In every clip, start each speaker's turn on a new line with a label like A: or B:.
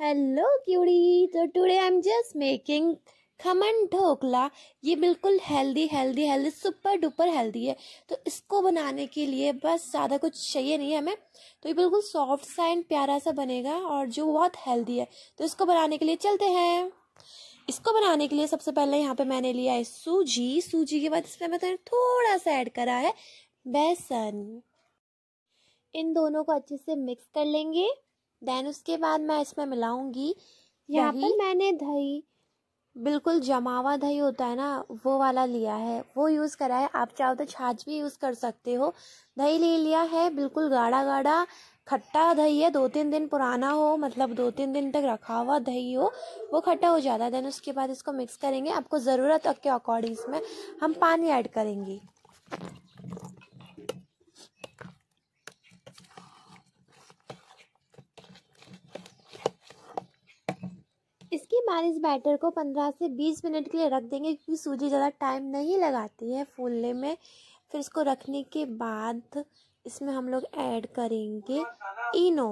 A: hello क्यूड़ी तो today I am just making khaman dhokla ये बिल्कुल healthy healthy healthy super duper healthy है तो इसको बनाने के लिए बस ज़्यादा कुछ चाहिए नहीं है हमें तो ये बिल्कुल सॉफ्ट सा एंड प्यारा सा बनेगा और जो बहुत हेल्दी है तो इसको बनाने के लिए चलते हैं इसको बनाने के लिए सबसे पहले यहाँ पे मैंने लिया है सूजी सूजी के बाद इसमें मैंने थोड़ा सा ऐड करा है बेसन इन दोनों को अच्छे से मिक्स कर लेंगे देन उसके बाद मैं इसमें मिलाऊंगी यहाँ पर मैंने दही बिल्कुल जमावा दही होता है ना वो वाला लिया है वो यूज़ करा है आप चाहो तो छाछ भी यूज़ कर सकते हो दही ले लिया है बिल्कुल गाढ़ा गाढ़ा खट्टा दही है दो तीन दिन पुराना हो मतलब दो तीन दिन तक रखा हुआ दही हो वो खट्टा हो जाता है देन उसके बाद इसको मिक्स करेंगे आपको ज़रूरत के अकॉर्डिंग इसमें हम पानी ऐड करेंगे इसके बाद इस बैटर को 15 से 20 मिनट के लिए रख देंगे क्योंकि सूजी ज़्यादा टाइम नहीं लगाती है फूलने में फिर इसको रखने के बाद इसमें हम लोग ऐड करेंगे इनो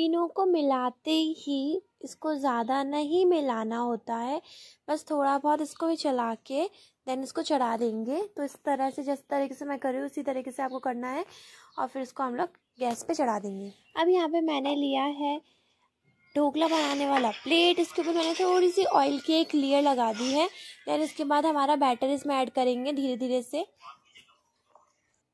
A: इनो को मिलाते ही इसको ज़्यादा नहीं मिलाना होता है बस थोड़ा बहुत इसको भी चला के देन इसको चढ़ा देंगे तो इस तरह से जिस तरीके से मैं कर रही हूँ उसी तरीके से आपको करना है और फिर इसको हम लोग गैस पे चढ़ा देंगे अब यहाँ पे मैंने लिया है ढोकला बनाने वाला प्लेट इसके ऊपर मैंने थोड़ी सी ऑयल की एक लेयर लगा दी है देन इसके बाद हमारा बैटर इसमें ऐड करेंगे धीरे धीरे से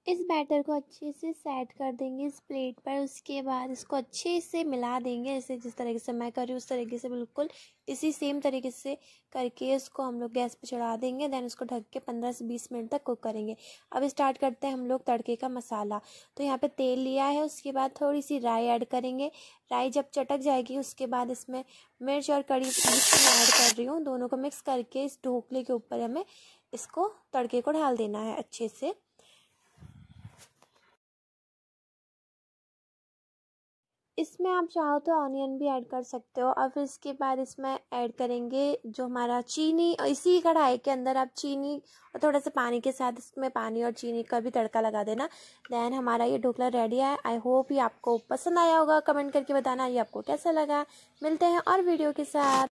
A: इस बैटर को अच्छे से सेट कर देंगे इस प्लेट पर उसके बाद इसको अच्छे से मिला देंगे ऐसे जिस तरीके से मैं कर रही हूँ उस तरीके से बिल्कुल इसी सेम तरीके से करके इसको हम लोग गैस पर चढ़ा देंगे देन उसको ढक के पंद्रह से बीस मिनट तक कुक करेंगे अब स्टार्ट करते हैं हम लोग तड़के का मसाला तो यहाँ पे तेल लिया है उसके बाद थोड़ी सी राई ऐड करेंगे राई जब चटक जाएगी उसके बाद इसमें मिर्च और कड़ी ऐड कर रही हूँ दोनों को मिक्स करके इस ढोकले के ऊपर हमें इसको तड़के को ढाल देना है अच्छे से इसमें आप चाहो तो ऑनियन भी ऐड कर सकते हो और फिर इसके बाद इसमें ऐड करेंगे जो हमारा चीनी इसी कढ़ाई के अंदर आप चीनी और थोड़ा सा पानी के साथ इसमें पानी और चीनी का भी तड़का लगा देना देन हमारा ये ढोकला रेडी है आई होप ये आपको पसंद आया होगा कमेंट करके बताना ये आपको कैसा लगा मिलते हैं और वीडियो के साथ